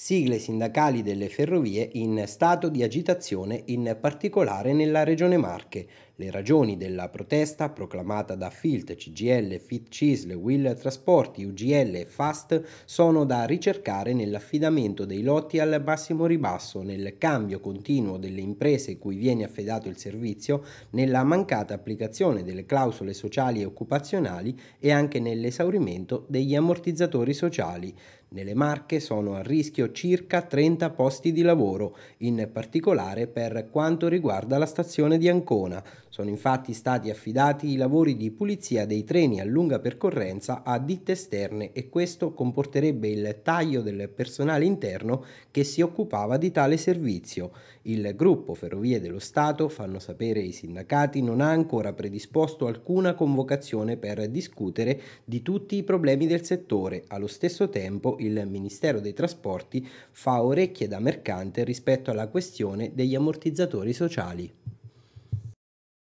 sigle sindacali delle ferrovie in stato di agitazione in particolare nella regione Marche le ragioni della protesta, proclamata da Filt, CGL, Fit Cisle, Will Trasporti, UGL e Fast, sono da ricercare nell'affidamento dei lotti al massimo ribasso, nel cambio continuo delle imprese cui viene affidato il servizio, nella mancata applicazione delle clausole sociali e occupazionali e anche nell'esaurimento degli ammortizzatori sociali. Nelle Marche sono a rischio circa 30 posti di lavoro, in particolare per quanto riguarda la stazione di Ancona. Sono infatti stati affidati i lavori di pulizia dei treni a lunga percorrenza a ditte esterne e questo comporterebbe il taglio del personale interno che si occupava di tale servizio. Il gruppo Ferrovie dello Stato, fanno sapere i sindacati, non ha ancora predisposto alcuna convocazione per discutere di tutti i problemi del settore. Allo stesso tempo il Ministero dei Trasporti fa orecchie da mercante rispetto alla questione degli ammortizzatori sociali.